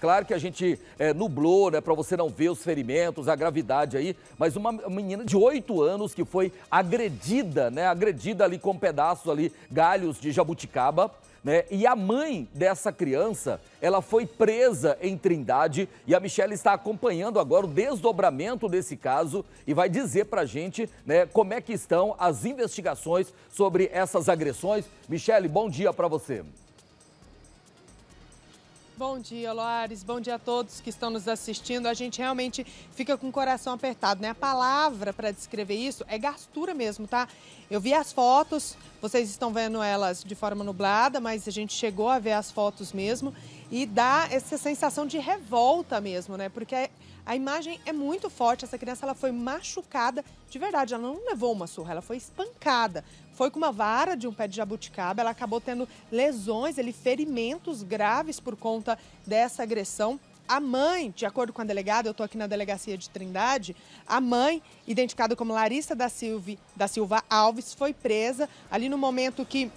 Claro que a gente é, nublou, né, para você não ver os ferimentos, a gravidade aí, mas uma menina de 8 anos que foi agredida, né, agredida ali com um pedaços ali, galhos de jabuticaba, né, e a mãe dessa criança, ela foi presa em Trindade e a Michelle está acompanhando agora o desdobramento desse caso e vai dizer para a gente, né, como é que estão as investigações sobre essas agressões. Michelle, bom dia para você. Bom dia, Loares. Bom dia a todos que estão nos assistindo. A gente realmente fica com o coração apertado, né? A palavra para descrever isso é gastura mesmo, tá? Eu vi as fotos, vocês estão vendo elas de forma nublada, mas a gente chegou a ver as fotos mesmo e dá essa sensação de revolta mesmo, né? Porque a, a imagem é muito forte. Essa criança ela foi machucada de verdade, ela não levou uma surra, ela foi espancada foi com uma vara de um pé de jabuticaba. Ela acabou tendo lesões, ele ferimentos graves por conta dessa agressão. A mãe, de acordo com a delegada, eu estou aqui na delegacia de Trindade, a mãe, identificada como Larissa da, da Silva Alves, foi presa ali no momento que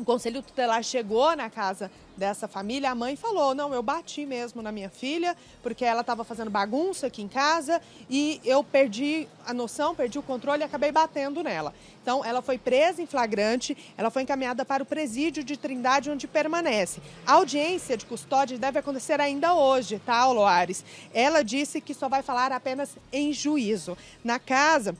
o conselho tutelar chegou na casa dessa família, a mãe falou: Não, eu bati mesmo na minha filha, porque ela estava fazendo bagunça aqui em casa e eu perdi a noção, perdi o controle e acabei batendo nela. Então, ela foi presa em flagrante, ela foi encaminhada para o presídio de Trindade, onde permanece. A audiência de custódia deve acontecer ainda hoje, tá, Loares? Ela disse que só vai falar apenas em juízo. Na casa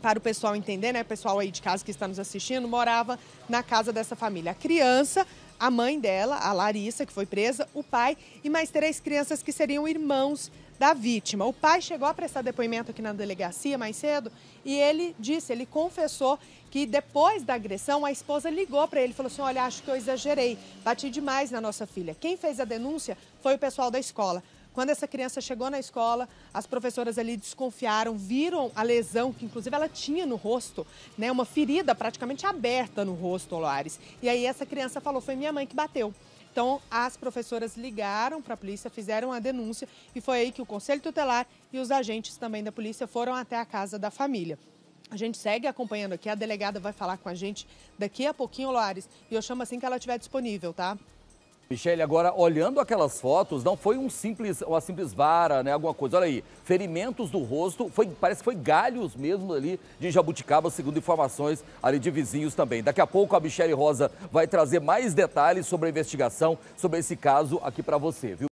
para o pessoal entender, né, pessoal aí de casa que está nos assistindo, morava na casa dessa família. A criança, a mãe dela, a Larissa, que foi presa, o pai e mais três crianças que seriam irmãos da vítima. O pai chegou a prestar depoimento aqui na delegacia mais cedo e ele disse, ele confessou que depois da agressão a esposa ligou para ele e falou assim: "Olha, acho que eu exagerei, bati demais na nossa filha". Quem fez a denúncia foi o pessoal da escola. Quando essa criança chegou na escola, as professoras ali desconfiaram, viram a lesão que inclusive ela tinha no rosto, né, uma ferida praticamente aberta no rosto, Loares. E aí essa criança falou: "Foi minha mãe que bateu". Então, as professoras ligaram para a polícia, fizeram a denúncia e foi aí que o Conselho Tutelar e os agentes também da polícia foram até a casa da família. A gente segue acompanhando aqui, a delegada vai falar com a gente daqui a pouquinho, Loares, e eu chamo assim que ela estiver disponível, tá? Michele, agora olhando aquelas fotos, não foi um simples, uma simples vara, né? Alguma coisa. Olha aí, ferimentos do rosto, foi, parece que foi galhos mesmo ali de jabuticaba, segundo informações ali de vizinhos também. Daqui a pouco a Michele Rosa vai trazer mais detalhes sobre a investigação, sobre esse caso aqui para você, viu?